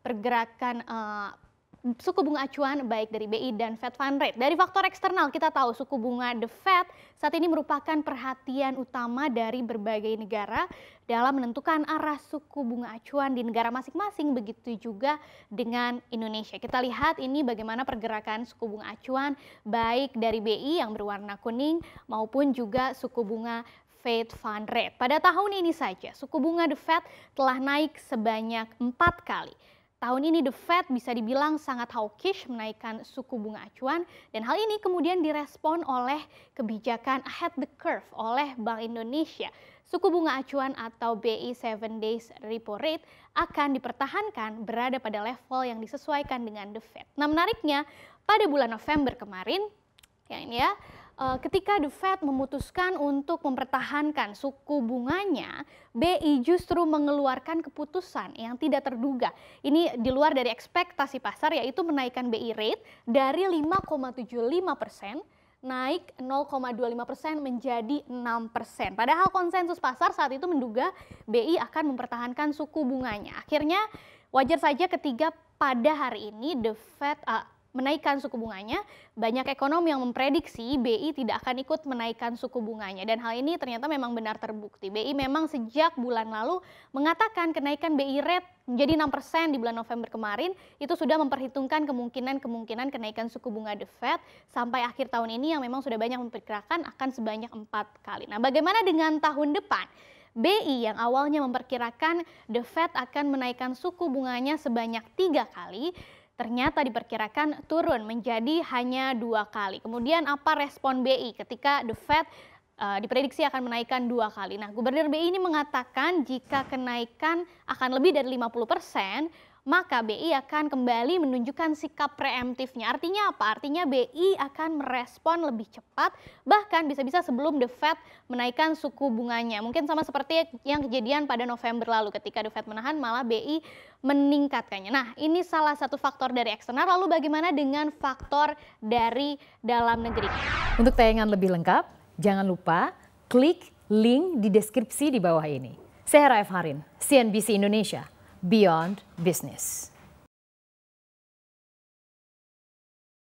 pergerakan uh, suku bunga acuan baik dari BI dan Fed Fund Rate. Dari faktor eksternal kita tahu suku bunga The Fed saat ini merupakan perhatian utama dari berbagai negara dalam menentukan arah suku bunga acuan di negara masing-masing begitu juga dengan Indonesia. Kita lihat ini bagaimana pergerakan suku bunga acuan baik dari BI yang berwarna kuning maupun juga suku bunga Fed Fund Rate. Pada tahun ini saja suku bunga The Fed telah naik sebanyak empat kali Tahun ini The Fed bisa dibilang sangat hawkish menaikkan suku bunga acuan dan hal ini kemudian direspon oleh kebijakan ahead the curve oleh Bank Indonesia. Suku bunga acuan atau BI 7 days repo rate akan dipertahankan berada pada level yang disesuaikan dengan The Fed. Nah menariknya pada bulan November kemarin, yang ini ya, Eh, ketika The Fed memutuskan untuk mempertahankan suku bunganya, BI justru mengeluarkan keputusan yang tidak terduga. Ini di luar dari ekspektasi pasar yaitu menaikkan BI rate dari 5,75 persen naik 0,25 persen menjadi 6 persen. Padahal konsensus pasar saat itu menduga BI akan mempertahankan suku bunganya. Akhirnya wajar saja ketiga pada hari ini The Fed uh, menaikkan suku bunganya, banyak ekonom yang memprediksi BI tidak akan ikut menaikkan suku bunganya. Dan hal ini ternyata memang benar terbukti. BI memang sejak bulan lalu mengatakan kenaikan BI rate menjadi 6% di bulan November kemarin, itu sudah memperhitungkan kemungkinan-kemungkinan kenaikan suku bunga The Fed sampai akhir tahun ini yang memang sudah banyak memperkirakan akan sebanyak empat kali. Nah bagaimana dengan tahun depan? BI yang awalnya memperkirakan The Fed akan menaikkan suku bunganya sebanyak tiga kali, ternyata diperkirakan turun menjadi hanya dua kali. Kemudian apa respon BI ketika The Fed uh, diprediksi akan menaikkan dua kali. Nah, Gubernur BI ini mengatakan jika kenaikan akan lebih dari 50 persen, maka BI akan kembali menunjukkan sikap preemptifnya. Artinya apa? Artinya BI akan merespon lebih cepat, bahkan bisa-bisa sebelum The Fed menaikkan suku bunganya. Mungkin sama seperti yang kejadian pada November lalu ketika The Fed menahan, malah BI meningkatkannya. Nah, ini salah satu faktor dari eksternal. Lalu bagaimana dengan faktor dari dalam negeri? Untuk tayangan lebih lengkap, jangan lupa klik link di deskripsi di bawah ini. Saya Raif Harin, CNBC Indonesia. beyond business.